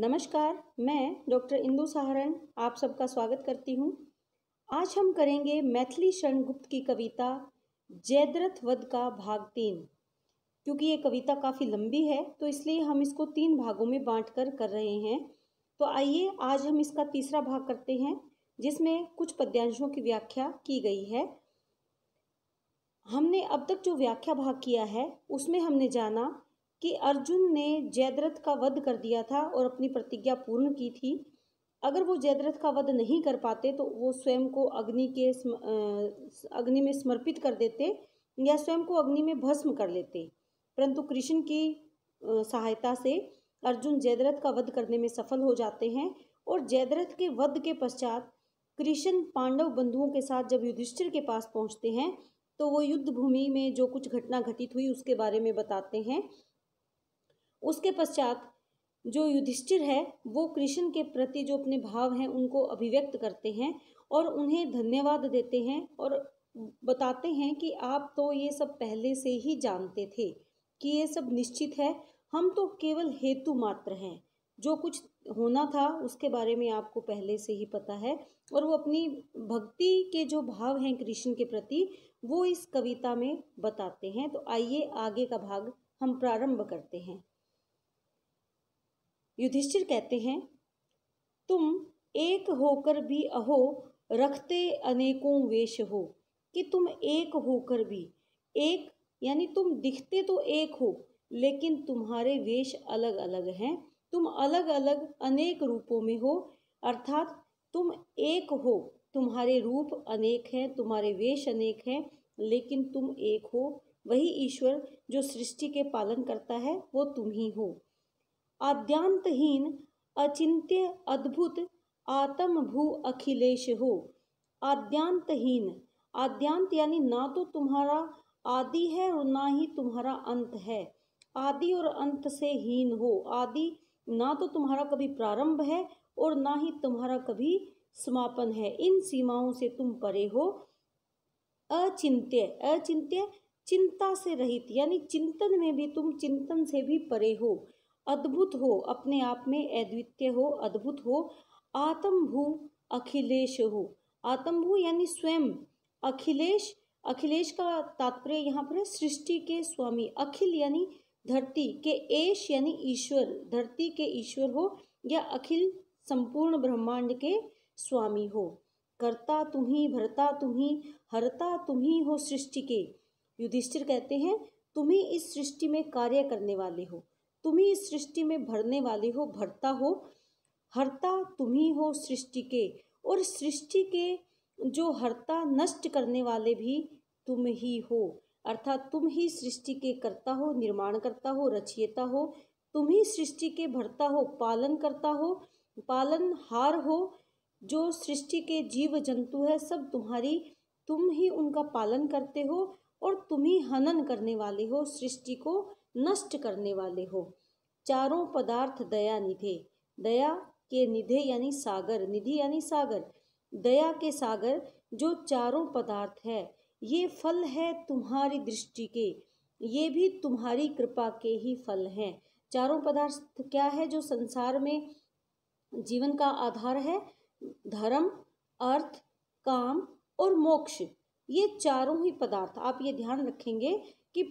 नमस्कार मैं डॉक्टर इंदु सहारण आप सबका स्वागत करती हूँ आज हम करेंगे मैथिली शरणगुप्त की कविता जयद्रथ वध का भाग तीन क्योंकि ये कविता काफ़ी लंबी है तो इसलिए हम इसको तीन भागों में बांट कर कर रहे हैं तो आइए आज हम इसका तीसरा भाग करते हैं जिसमें कुछ पद्यांशों की व्याख्या की गई है हमने अब तक जो व्याख्या भाग किया है उसमें हमने जाना कि अर्जुन ने जयद्रथ का वध कर दिया था और अपनी प्रतिज्ञा पूर्ण की थी अगर वो जयद्रथ का वध नहीं कर पाते तो वो स्वयं को अग्नि के अग्नि में समर्पित कर देते या स्वयं को अग्नि में भस्म कर लेते परंतु कृष्ण की सहायता से अर्जुन जयद्रथ का वध करने में सफल हो जाते हैं और जयद्रथ के वध के पश्चात कृष्ण पांडव बंधुओं के साथ जब युधिष्ठिर के पास पहुंचते हैं तो वो युद्ध भूमि में जो कुछ घटना घटित हुई उसके बारे में बताते हैं उसके पश्चात जो युधिष्ठिर है वो कृष्ण के प्रति जो अपने भाव हैं उनको अभिव्यक्त करते हैं और उन्हें धन्यवाद देते हैं और बताते हैं कि आप तो ये सब पहले से ही जानते थे कि ये सब निश्चित है हम तो केवल हेतु मात्र हैं जो कुछ होना था उसके बारे में आपको पहले से ही पता है और वो अपनी भक्ति के जो भाव हैं कृष्ण के प्रति वो इस कविता में बताते हैं तो आइए आगे का भाग हम प्रारंभ करते हैं युधिष्ठिर कहते हैं तुम एक होकर भी अहो रखते अनेकों वेश हो कि तुम एक होकर भी एक यानी तुम दिखते तो एक हो लेकिन तुम्हारे वेश अलग अलग हैं तुम अलग अलग अनेक रूपों में हो अर्थात तुम एक हो तुम्हारे रूप अनेक हैं तुम्हारे वेश अनेक हैं लेकिन तुम एक हो वही ईश्वर जो सृष्टि के पालन करता है वो तुम ही हो आद्यांतहीन अचिंत्य अद्भुत आत्म भू अखिलेश हो आद्यांतहीन आद्यांत यानी ना तो तुम्हारा आदि है और ना ही तुम्हारा अंत है आदि और अंत से हीन हो आदि ना तो तुम्हारा कभी प्रारंभ है और ना ही तुम्हारा कभी समापन है इन सीमाओं से तुम परे हो अचिंत्य अचिंत्य चिंता से रहित यानी चिंतन में भी तुम चिंतन से भी परे हो अद्भुत हो अपने आप में अद्वितीय हो अद्भुत हो आत्मभू अखिलेश हो आत्मभू यानी स्वयं अखिलेश अखिलेश का तात्पर्य यहाँ पर है सृष्टि के स्वामी अखिल यानी धरती के एश यानी ईश्वर धरती के ईश्वर हो या अखिल संपूर्ण ब्रह्मांड के स्वामी हो करता तुम्ही भरता तुम्ही हरता तुम्ही हो सृष्टि के युधिष्ठिर कहते हैं तुम्ही इस सृष्टि में कार्य करने वाले हो तुम ही सृष्टि में भरने वाले हो भरता हो हरता तुम्ही ही हो सृष्टि के और सृष्टि के जो हरता नष्ट करने वाले भी तुम ही हो अर्थात तुम ही सृष्टि के करता हो निर्माण करता हो रचियता हो तुम ही सृष्टि के भरता हो पालन करता हो पालन हार हो जो सृष्टि के जीव जंतु है सब तुम्हारी तुम ही उनका पालन करते हो और तुम ही हनन करने वाले हो सृष्टि को नष्ट करने वाले हो चारों पदार्थ दया निधे दया के निधे यानी सागर निधि यानी सागर दया के सागर जो चारों पदार्थ है ये फल है तुम्हारी दृष्टि के ये भी तुम्हारी कृपा के ही फल हैं चारों पदार्थ क्या है जो संसार में जीवन का आधार है धर्म अर्थ काम और मोक्ष ये चारों ही पदार्थ आप ये ध्यान रखेंगे कि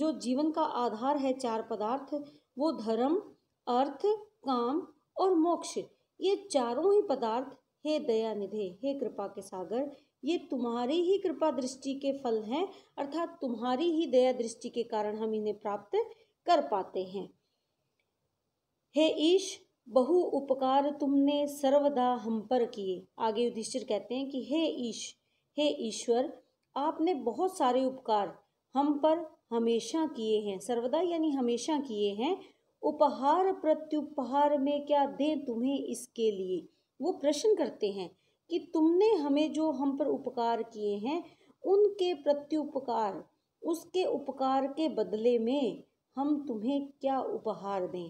जो जीवन का आधार है चार पदार्थ वो धर्म अर्थ काम और मोक्ष ये चारों ही पदार्थ हे दया निधे हे कृपा के सागर ये तुम्हारी ही कृपा दृष्टि के फल हैं अर्थात तुम्हारी ही दया दृष्टि के कारण हम इन्हें प्राप्त कर पाते हैं हे ईश बहु उपकार तुमने सर्वदा हम पर किए आगे युधिष्ठिर कहते हैं कि हे ईश हे ईश्वर आपने बहुत सारे उपकार हम पर हमेशा किए हैं सर्वदा यानी हमेशा किए हैं उपहार प्रत्युपहार में क्या दें तुम्हें इसके लिए वो प्रश्न करते हैं कि तुमने हमें जो हम पर उपकार किए हैं उनके प्रत्युपकार उसके उपकार के बदले में हम तुम्हें क्या उपहार दें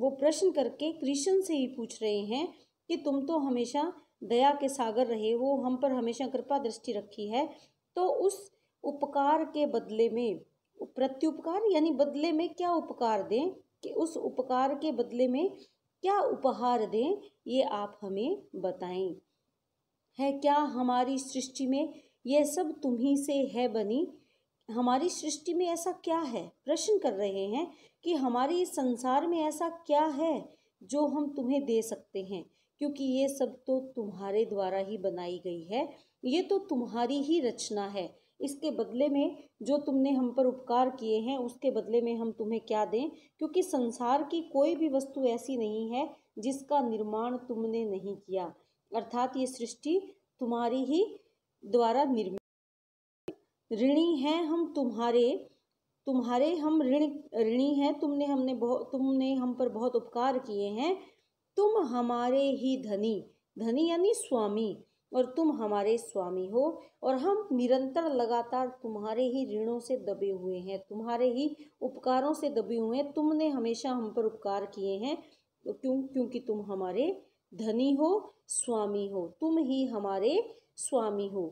वो प्रश्न करके कृष्ण से ही पूछ रहे हैं कि तुम तो हमेशा दया के सागर रहे हो हम पर हमेशा कृपा दृष्टि रखी है तो उस उपकार के बदले में प्रत्युपकार यानी बदले में क्या उपकार दें कि उस उपकार के बदले में क्या उपहार दें ये आप हमें बताएं है क्या हमारी सृष्टि में यह सब तुम्ही से है बनी हमारी सृष्टि में ऐसा क्या है प्रश्न कर रहे हैं कि हमारे संसार में ऐसा क्या है जो हम तुम्हें दे सकते हैं क्योंकि ये सब तो तुम्हारे द्वारा ही बनाई गई है ये तो तुम्हारी ही रचना है इसके बदले में जो तुमने हम पर उपकार किए हैं उसके बदले में हम तुम्हें क्या दें क्योंकि संसार की कोई भी वस्तु ऐसी नहीं है जिसका निर्माण तुमने नहीं किया अर्थात ये सृष्टि तुम्हारी ही द्वारा निर्मित ऋणी हैं हम तुम्हारे तुम्हारे हम ऋण ऋणी हैं तुमने हमने बहुत तुमने हम पर बहुत उपकार किए हैं तुम हमारे ही धनी धनी यानी स्वामी और तुम हमारे स्वामी हो और हम निरंतर लगातार तुम्हारे ही ऋणों से दबे हुए हैं तुम्हारे ही उपकारों से दबे हुए हैं तुमने हमेशा हम पर उपकार किए हैं तो क्यों क्योंकि तुम हमारे धनी हो स्वामी हो तुम ही हमारे स्वामी हो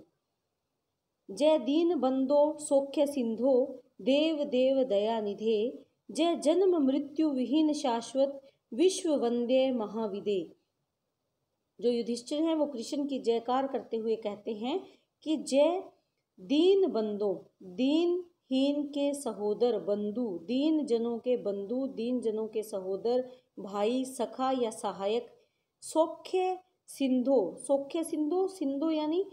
जय दीन बंदो सौख्य सिंधो देव देव दया निधे जय जन्म मृत्यु विहीन शाश्वत विश्व वंदे महाविदे जो युधिष्ठिर हैं वो कृष्ण की जयकार करते हुए कहते हैं कि जय दीन बंदो दीन हीन के सहोदर बंधु दीन जनों के बंधु दीन जनों के सहोदर भाई सखा या सहायक सौख्य सिंधो सौख्य सिंधो सिंधो यानी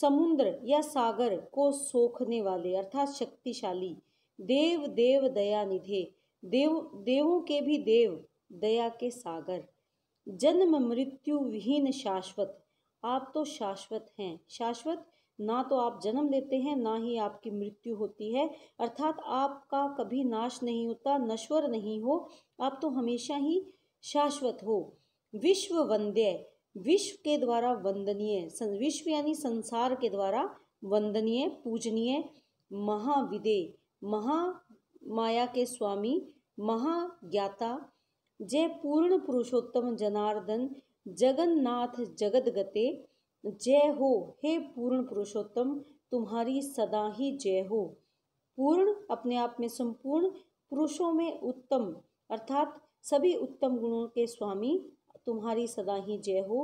समुद्र या सागर को सोखने वाले अर्थात शक्तिशाली देव देव दया निधे देव देवों के भी देव दया के सागर जन्म मृत्यु विहीन शाश्वत आप तो शाश्वत हैं शाश्वत ना तो आप जन्म लेते हैं ना ही आपकी मृत्यु होती है अर्थात आपका कभी नाश नहीं होता नश्वर नहीं हो आप तो हमेशा ही शाश्वत हो विश्व वंद्य विश्व के द्वारा वंदनीय विश्व यानी संसार के द्वारा वंदनीय पूजनीय महाविदे महा माया के स्वामी महाज्ञाता जय पूर्ण पुरुषोत्तम जनार्दन जगन्नाथ जगद गते जय हो हे पूर्ण पुरुषोत्तम तुम्हारी सदा ही जय हो पूर्ण अपने आप में संपूर्ण पुरुषों में उत्तम अर्थात सभी उत्तम गुणों के स्वामी तुम्हारी सदा ही जय हो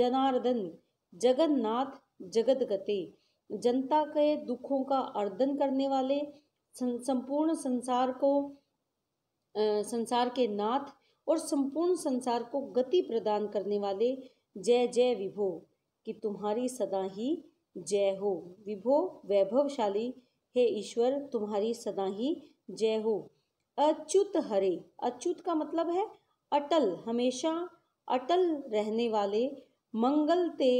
जनार्दन जगन्नाथ जगद गते जनता के दुखों का अर्दन करने वाले संपूर्ण संसार को संसार के नाथ और संपूर्ण संसार को गति प्रदान करने वाले जय जय विभो कि तुम्हारी सदा ही जय हो विभो वैभवशाली हे ईश्वर तुम्हारी सदा ही जय हो अच्युत हरे अच्युत का मतलब है अटल हमेशा अटल रहने वाले मंगल ते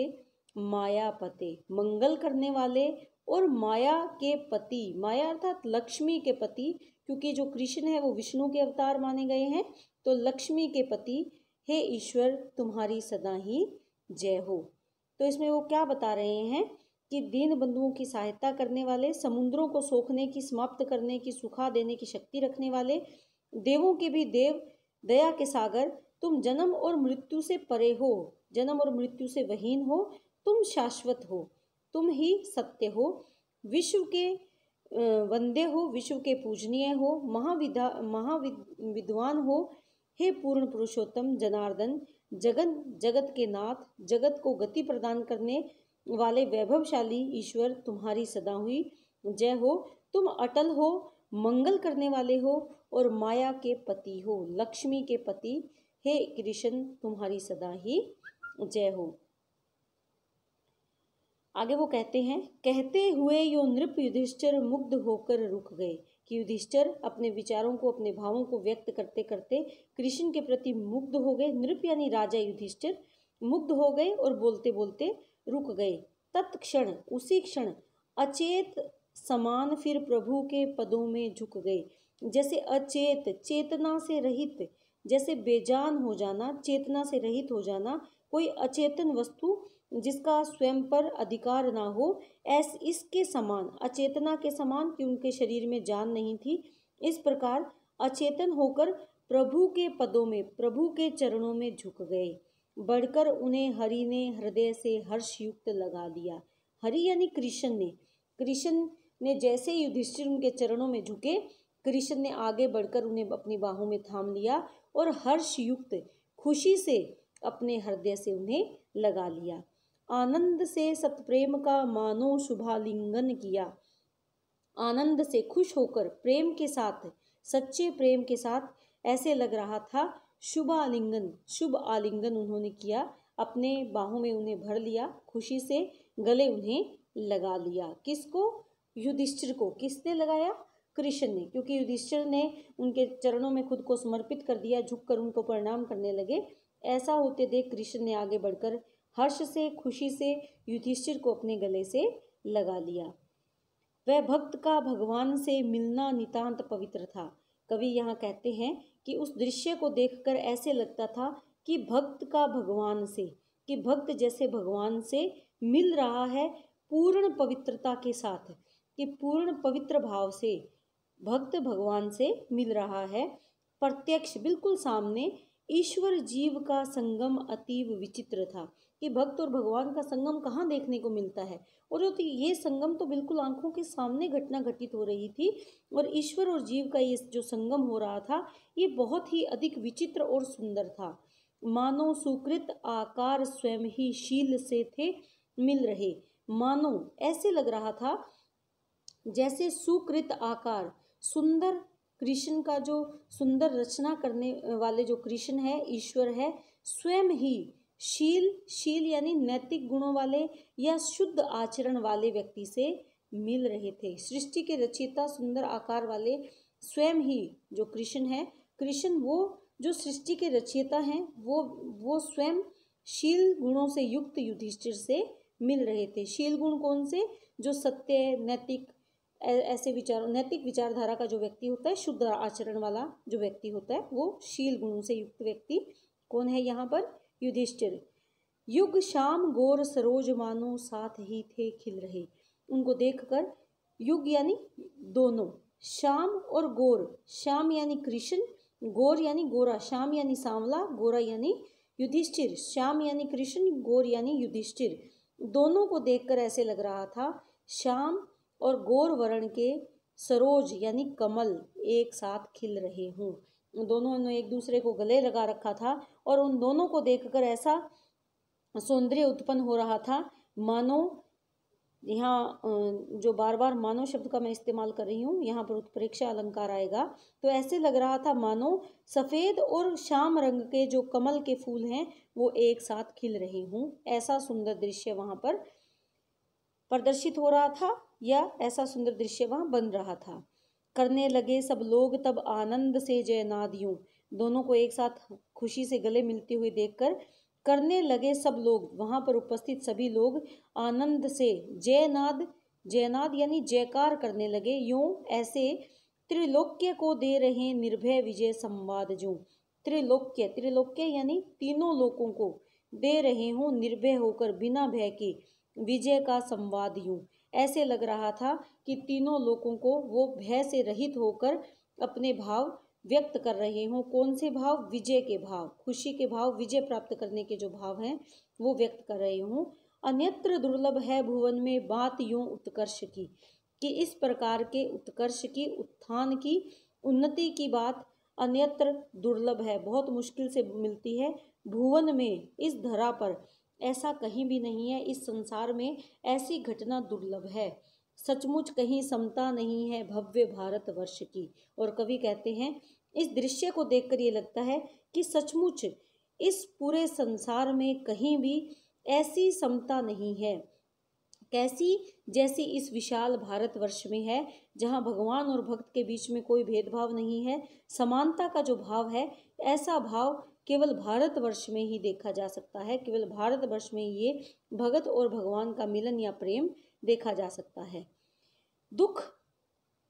मायापते मंगल करने वाले और माया के पति माया अर्थात लक्ष्मी के पति क्योंकि जो कृष्ण है वो विष्णु के अवतार माने गए हैं तो लक्ष्मी के पति हे ईश्वर तुम्हारी सदा ही जय हो तो इसमें वो क्या बता रहे हैं कि दीन बंधुओं की सहायता करने वाले समुद्रों को सोखने की समाप्त करने की सुखा देने की शक्ति रखने वाले देवों के भी देव दया के सागर तुम जन्म और मृत्यु से परे हो जन्म और मृत्यु से वहीन हो तुम शाश्वत हो तुम ही सत्य हो विश्व के वंदे हो विश्व के पूजनीय हो महाविधा महाविद्वान हो हे पूर्ण पुरुषोत्तम जनार्दन जगन जगत के नाथ जगत को गति प्रदान करने वाले वैभवशाली ईश्वर तुम्हारी सदा हुई जय हो तुम अटल हो मंगल करने वाले हो और माया के पति हो लक्ष्मी के पति हे कृष्ण तुम्हारी सदा ही जय हो आगे वो कहते हैं कहते हुए यो नृप युधिष्ठिर मुग्ध होकर रुक गए कि युधिष्ठिर अपने विचारों को अपने भावों को व्यक्त करते करते कृष्ण के प्रति मुग्ध हो गए नृप यानी राजा युधिष्ठिर मुग्ध हो गए और बोलते बोलते रुक गए तत्क्षण उसी क्षण अचेत समान फिर प्रभु के पदों में झुक गए जैसे अचेत चेतना से रहित जैसे बेजान हो जाना चेतना से रहित हो जाना कोई अचेतन वस्तु जिसका स्वयं पर अधिकार ना हो ऐस इसके समान अचेतना के समान कि उनके शरीर में जान नहीं थी इस प्रकार अचेतन होकर प्रभु के पदों में प्रभु के चरणों में झुक गए बढ़कर उन्हें हरि ने हृदय से हर्षयुक्त लगा दिया हरि यानी कृष्ण ने कृष्ण ने जैसे युधिष्ठिर उनके चरणों में झुके कृष्ण ने आगे बढ़कर उन्हें अपनी बाहों में थाम लिया और हर्षयुक्त खुशी से अपने हृदय से उन्हें लगा लिया आनंद से सत्प्रेम का मानो शुभालिंगन किया आनंद से खुश होकर प्रेम के साथ सच्चे प्रेम के साथ ऐसे लग रहा था शुभ आलिंगन शुभ आलिंगन उन्होंने किया अपने बाहों में उन्हें भर लिया खुशी से गले उन्हें लगा लिया किसको युधिष्ठिर को किसने लगाया कृष्ण ने क्योंकि युधिष्ठिर ने उनके चरणों में खुद को समर्पित कर दिया झुककर उनको प्रणाम करने लगे ऐसा होते देख कृष्ण ने आगे बढ़कर हर्ष से खुशी से युधिष्ठिर को अपने गले से लगा लिया वह भक्त का भगवान से मिलना नितांत पवित्र था कवि यहाँ कहते हैं कि उस दृश्य को देखकर ऐसे लगता था कि भक्त का भगवान से कि भक्त जैसे भगवान से मिल रहा है पूर्ण पवित्रता के साथ कि पूर्ण पवित्र भाव से भक्त भगवान से मिल रहा है प्रत्यक्ष बिल्कुल सामने ईश्वर जीव का संगम अतीव विचित्र था कि भक्त और भगवान का संगम कहाँ देखने को मिलता है और तो ये संगम तो बिल्कुल आंखों के सामने घटना घटित हो रही थी और ईश्वर और जीव का ये जो संगम हो रहा था ये बहुत ही अधिक विचित्र और सुंदर था मानो सुकृत आकार स्वयं ही शील से थे मिल रहे मानो ऐसे लग रहा था जैसे सुकृत आकार सुंदर कृष्ण का जो सुंदर रचना करने वाले जो कृष्ण है ईश्वर है स्वयं ही शील शील यानी नैतिक गुणों वाले या शुद्ध आचरण वाले व्यक्ति से मिल रहे थे सृष्टि के रचिता सुंदर आकार वाले स्वयं ही जो कृष्ण है कृष्ण वो जो सृष्टि के रचयिता हैं वो वो स्वयं शील गुणों से युक्त युधिष्ठिर से मिल रहे थे शील गुण कौन से जो सत्य नैतिक ऐसे विचार नैतिक विचारधारा का जो व्यक्ति होता है शुद्ध आचरण वाला जो व्यक्ति होता है वो शील गुणों से युक्त व्यक्ति कौन है यहाँ पर युधिष्ठिर युग शाम गोर सरोज मानो साथ ही थे खिल रहे उनको देखकर युग यानी दोनों शाम और गोर शाम यानी कृष्ण गोर यानी गोरा शाम यानी सांवला गोरा यानी युधिष्ठिर श्याम यानी कृष्ण गोर यानी युधिष्ठिर दोनों को देखकर ऐसे लग रहा था श्याम और गोर वर्ण के सरोज यानी कमल एक साथ खिल रहे हों दोनों ने एक दूसरे को गले लगा रखा था और उन दोनों को देखकर ऐसा सौंदर्य उत्पन्न हो रहा था मानो यहाँ जो बार बार मानो शब्द का मैं इस्तेमाल कर रही हूँ यहाँ पर उत्प्रेक्षा अलंकार आएगा तो ऐसे लग रहा था मानो सफ़ेद और श्याम रंग के जो कमल के फूल हैं वो एक साथ खिल रहे हूँ ऐसा सुंदर दृश्य वहाँ पर प्रदर्शित हो रहा था या ऐसा सुंदर दृश्य वहाँ बन रहा था करने लगे सब लोग तब आनंद से जयनाद दोनों को एक साथ खुशी से गले मिलते हुए देखकर करने लगे सब लोग वहाँ पर उपस्थित सभी लोग आनंद से जयनाद जयनाद यानी जयकार करने लगे यूं ऐसे त्रिलोक्य को दे रहे निर्भय विजय संवाद जो त्रिलोक्य त्रिलोक्य यानी तीनों लोगों को दे रहे हों निर्भय होकर बिना भय के विजय का संवाद यूं ऐसे लग रहा था कि तीनों लोगों को वो भय से रहित होकर अपने भाव व्यक्त कर रहे हों कौन से भाव विजय के भाव खुशी के भाव विजय प्राप्त करने के जो भाव हैं वो व्यक्त कर रहे हों अन्यत्र दुर्लभ है भुवन में बात यूँ उत्कर्ष की कि इस प्रकार के उत्कर्ष की उत्थान की उन्नति की बात अन्यत्र दुर्लभ है बहुत मुश्किल से मिलती है भुवन में इस धरा पर ऐसा कहीं भी नहीं है इस संसार में ऐसी घटना दुर्लभ है सचमुच कहीं समता नहीं है भव्य भारत वर्ष की और कवि कहते हैं इस दृश्य को देखकर ये लगता है कि सचमुच इस पूरे संसार में कहीं भी ऐसी समता नहीं है कैसी जैसी इस विशाल भारतवर्ष में है जहाँ भगवान और भक्त के बीच में कोई भेदभाव नहीं है समानता का जो भाव है ऐसा भाव केवल भारतवर्ष में ही देखा जा सकता है केवल भारतवर्ष में ये भगत और भगवान का मिलन या प्रेम देखा जा सकता है दुख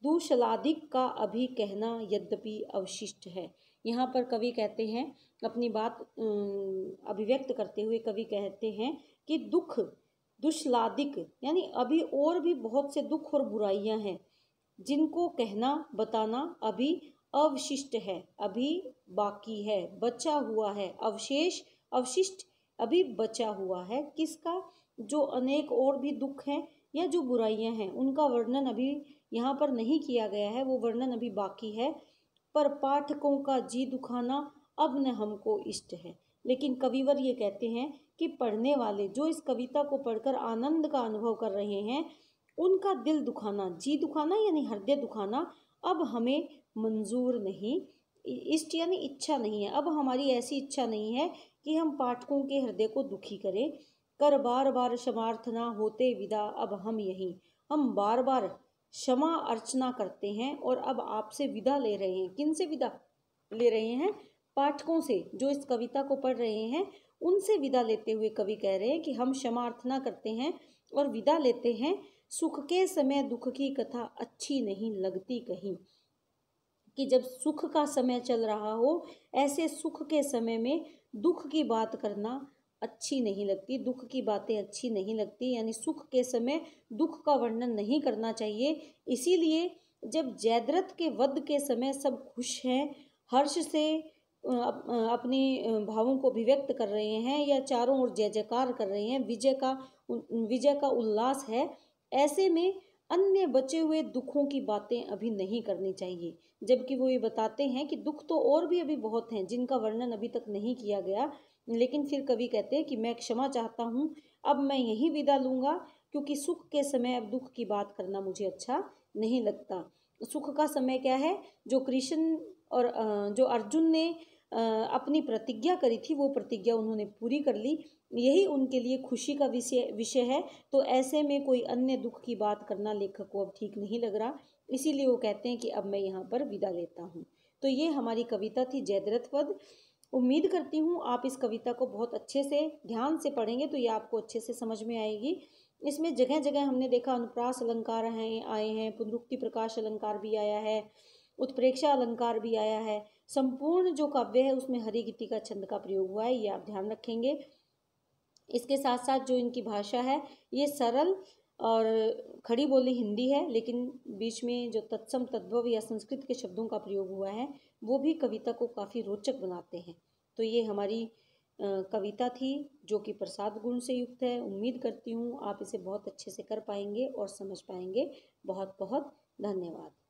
दूशलादिक का अभी कहना यद्यपि अवशिष्ट है यहाँ पर कवि कहते हैं अपनी बात अभिव्यक्त करते हुए कवि कहते हैं कि दुख दुशलादिक यानी अभी और भी बहुत से दुख और बुराइयां हैं जिनको कहना बताना अभी अवशिष्ट है अभी बाकी है बचा हुआ है अवशेष अवशिष्ट अभी बचा हुआ है किसका जो अनेक और भी दुख हैं या जो बुराइयां हैं उनका वर्णन अभी यहाँ पर नहीं किया गया है वो वर्णन अभी बाकी है पर पाठकों का जी दुखाना अब न हमको इष्ट है लेकिन कविवर ये कहते हैं कि पढ़ने वाले जो इस कविता को पढ़कर आनंद का अनुभव कर रहे हैं उनका दिल दुखाना जी दुखाना यानी हृदय दुखाना अब हमें मंजूर नहीं इष्ट यानी इच्छा नहीं है अब हमारी ऐसी इच्छा नहीं है कि हम पाठकों के हृदय को दुखी करें कर बार बार क्षमार्थना होते विदा अब हम यही हम बार बार क्षमा अर्चना करते हैं और अब आपसे विदा ले रहे हैं किन से विदा ले रहे हैं पाठकों से जो इस कविता को पढ़ रहे हैं उनसे विदा लेते हुए कवि कह रहे हैं कि हम क्षमार्थना करते हैं और विदा लेते हैं सुख के समय दुख की कथा अच्छी नहीं लगती कहीं कि जब सुख का समय चल रहा हो ऐसे सुख के समय में दुख की बात करना अच्छी नहीं लगती दुख की बातें अच्छी नहीं लगती यानी सुख के समय दुख का वर्णन नहीं करना चाहिए इसीलिए जब जयद्रथ के वध के समय सब खुश हैं हर्ष से अपने भावों को अभिव्यक्त कर रहे हैं या चारों ओर जय जयकार कर रहे हैं विजय का विजय का उल्लास है ऐसे में अन्य बचे हुए दुखों की बातें अभी नहीं करनी चाहिए जबकि वो ये बताते हैं कि दुख तो और भी अभी बहुत हैं जिनका वर्णन अभी तक नहीं किया गया लेकिन फिर कवि कहते हैं कि मैं क्षमा चाहता हूँ अब मैं यही विदा लूँगा क्योंकि सुख के समय अब दुख की बात करना मुझे अच्छा नहीं लगता सुख का समय क्या है जो कृष्ण और जो अर्जुन ने अपनी प्रतिज्ञा करी थी वो प्रतिज्ञा उन्होंने पूरी कर ली यही उनके लिए खुशी का विषय विषय है तो ऐसे में कोई अन्य दुख की बात करना लेखक को अब ठीक नहीं लग रहा इसीलिए वो कहते हैं कि अब मैं यहाँ पर विदा लेता हूँ तो ये हमारी कविता थी जयद्रथ पद उम्मीद करती हूँ आप इस कविता को बहुत अच्छे से ध्यान से पढ़ेंगे तो ये आपको अच्छे से समझ में आएगी इसमें जगह जगह हमने देखा अनुप्रास अलंकार हैं आए हैं पुनरुक्ति प्रकाश अलंकार भी आया है उत्प्रेक्षा अलंकार भी आया है संपूर्ण जो काव्य है उसमें हरी गीति का छंद का प्रयोग हुआ है ये आप ध्यान रखेंगे इसके साथ साथ जो इनकी भाषा है ये सरल और खड़ी बोली हिंदी है लेकिन बीच में जो तत्सम तद्भव या संस्कृत के शब्दों का प्रयोग हुआ है वो भी कविता को काफ़ी रोचक बनाते हैं तो ये हमारी कविता थी जो कि प्रसाद गुण से युक्त है उम्मीद करती हूँ आप इसे बहुत अच्छे से कर पाएंगे और समझ पाएंगे बहुत बहुत धन्यवाद